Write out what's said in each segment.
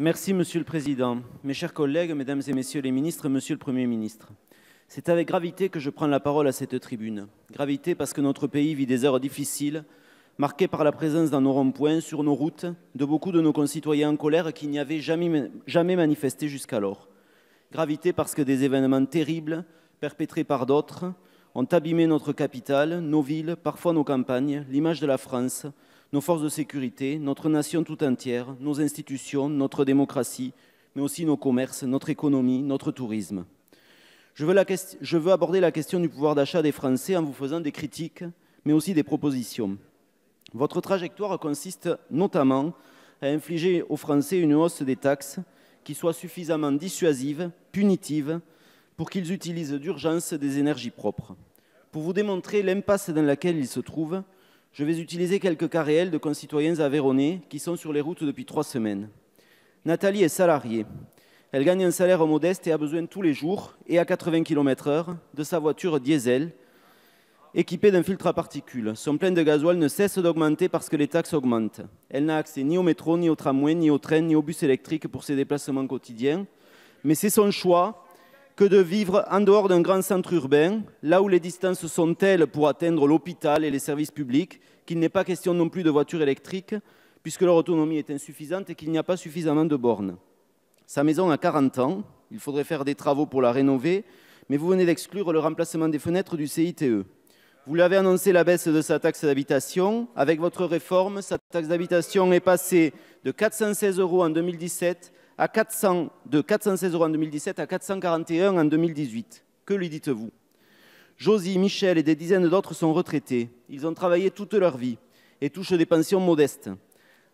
Merci, Monsieur le Président. Mes chers collègues, Mesdames et Messieurs les ministres, Monsieur le Premier ministre. C'est avec gravité que je prends la parole à cette tribune. Gravité parce que notre pays vit des heures difficiles, marquées par la présence dans nos ronds-points, sur nos routes, de beaucoup de nos concitoyens en colère qui n'y avaient jamais, jamais manifesté jusqu'alors. Gravité parce que des événements terribles, perpétrés par d'autres, ont abîmé notre capitale, nos villes, parfois nos campagnes, l'image de la France, nos forces de sécurité, notre nation tout entière, nos institutions, notre démocratie, mais aussi nos commerces, notre économie, notre tourisme. Je veux, je veux aborder la question du pouvoir d'achat des Français en vous faisant des critiques, mais aussi des propositions. Votre trajectoire consiste notamment à infliger aux Français une hausse des taxes qui soit suffisamment dissuasive, punitive, pour qu'ils utilisent d'urgence des énergies propres. Pour vous démontrer l'impasse dans laquelle ils se trouvent, je vais utiliser quelques cas réels de concitoyens aveyronnais qui sont sur les routes depuis trois semaines. Nathalie est salariée. Elle gagne un salaire modeste et a besoin tous les jours, et à 80 km/h, de sa voiture diesel équipée d'un filtre à particules. Son plein de gasoil ne cesse d'augmenter parce que les taxes augmentent. Elle n'a accès ni au métro, ni au tramway, ni au train, ni au bus électrique pour ses déplacements quotidiens. Mais c'est son choix que de vivre en dehors d'un grand centre urbain, là où les distances sont telles pour atteindre l'hôpital et les services publics, qu'il n'est pas question non plus de voitures électriques, puisque leur autonomie est insuffisante et qu'il n'y a pas suffisamment de bornes. Sa maison a 40 ans, il faudrait faire des travaux pour la rénover, mais vous venez d'exclure le remplacement des fenêtres du CITE. Vous lui avez annoncé la baisse de sa taxe d'habitation. Avec votre réforme, sa taxe d'habitation est passée de 416 euros en 2017 à de 416 euros en 2017 à 441 en 2018. Que lui dites-vous Josie, Michel et des dizaines d'autres sont retraités. Ils ont travaillé toute leur vie et touchent des pensions modestes.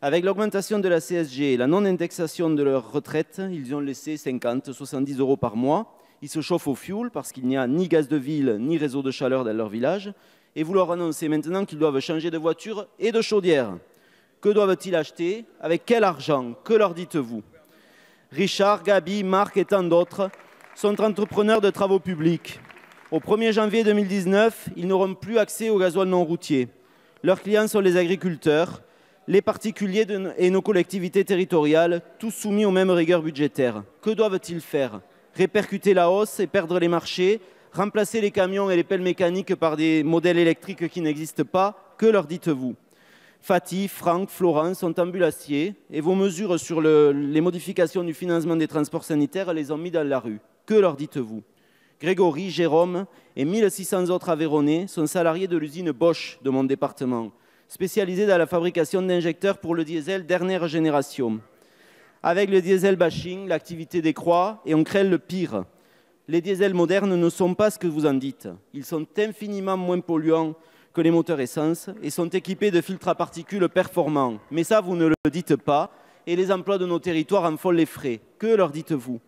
Avec l'augmentation de la CSG et la non-indexation de leur retraite, ils ont laissé 50, 70 euros par mois. Ils se chauffent au fioul parce qu'il n'y a ni gaz de ville ni réseau de chaleur dans leur village. Et vous leur annoncez maintenant qu'ils doivent changer de voiture et de chaudière. Que doivent-ils acheter Avec quel argent Que leur dites-vous Richard, Gabi, Marc et tant d'autres sont entrepreneurs de travaux publics. Au 1er janvier 2019, ils n'auront plus accès au gasoil non routier. Leurs clients sont les agriculteurs, les particuliers et nos collectivités territoriales, tous soumis aux mêmes rigueurs budgétaires. Que doivent-ils faire Répercuter la hausse et perdre les marchés Remplacer les camions et les pelles mécaniques par des modèles électriques qui n'existent pas Que leur dites-vous Fatih, Franck, Florence, sont ambulanciers et vos mesures sur les modifications du financement des transports sanitaires les ont mis dans la rue. Que leur dites-vous Grégory, Jérôme et 1600 autres Aveyronnais sont salariés de l'usine Bosch de mon département, spécialisée dans la fabrication d'injecteurs pour le diesel dernière génération. Avec le diesel bashing, l'activité décroît et on crée le pire. Les diesels modernes ne sont pas ce que vous en dites. Ils sont infiniment moins polluants que les moteurs essence et sont équipés de filtres à particules performants. Mais ça, vous ne le dites pas et les emplois de nos territoires en font les frais. Que leur dites-vous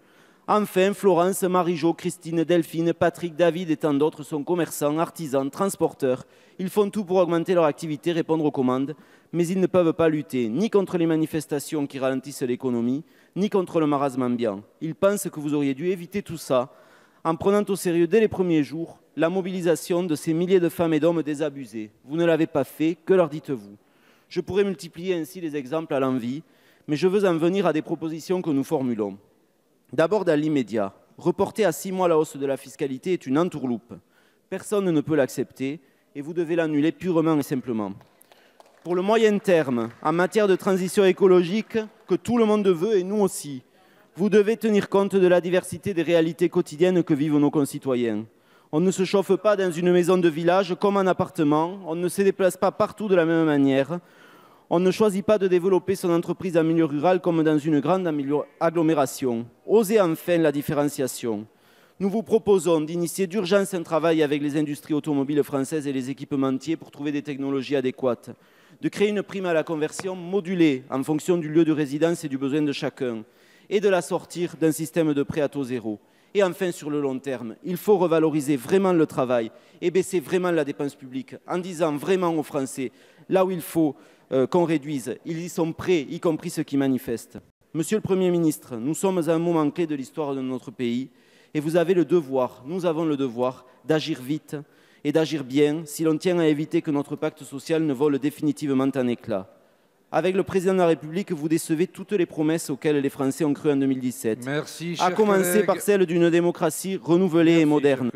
Enfin, Florence, Marie-Jo, Christine, Delphine, Patrick, David et tant d'autres sont commerçants, artisans, transporteurs. Ils font tout pour augmenter leur activité, répondre aux commandes, mais ils ne peuvent pas lutter ni contre les manifestations qui ralentissent l'économie, ni contre le marasme ambiant. Ils pensent que vous auriez dû éviter tout ça en prenant au sérieux dès les premiers jours la mobilisation de ces milliers de femmes et d'hommes désabusés. Vous ne l'avez pas fait, que leur dites-vous Je pourrais multiplier ainsi les exemples à l'envie, mais je veux en venir à des propositions que nous formulons. D'abord dans l'immédiat. Reporter à six mois la hausse de la fiscalité est une entourloupe. Personne ne peut l'accepter et vous devez l'annuler purement et simplement. Pour le moyen terme, en matière de transition écologique, que tout le monde veut et nous aussi, vous devez tenir compte de la diversité des réalités quotidiennes que vivent nos concitoyens. On ne se chauffe pas dans une maison de village comme un appartement, on ne se déplace pas partout de la même manière, on ne choisit pas de développer son entreprise en milieu rural comme dans une grande agglomération. Osez enfin la différenciation. Nous vous proposons d'initier d'urgence un travail avec les industries automobiles françaises et les équipementiers pour trouver des technologies adéquates, de créer une prime à la conversion modulée en fonction du lieu de résidence et du besoin de chacun, et de la sortir d'un système de prêt à taux zéro. Et enfin, sur le long terme, il faut revaloriser vraiment le travail et baisser vraiment la dépense publique en disant vraiment aux Français, là où il faut euh, qu'on réduise, ils y sont prêts, y compris ceux qui manifestent. Monsieur le Premier ministre, nous sommes à un moment clé de l'histoire de notre pays et vous avez le devoir, nous avons le devoir d'agir vite et d'agir bien si l'on tient à éviter que notre pacte social ne vole définitivement en éclats. Avec le président de la République, vous décevez toutes les promesses auxquelles les Français ont cru en 2017. à commencer par celle d'une démocratie renouvelée et moderne.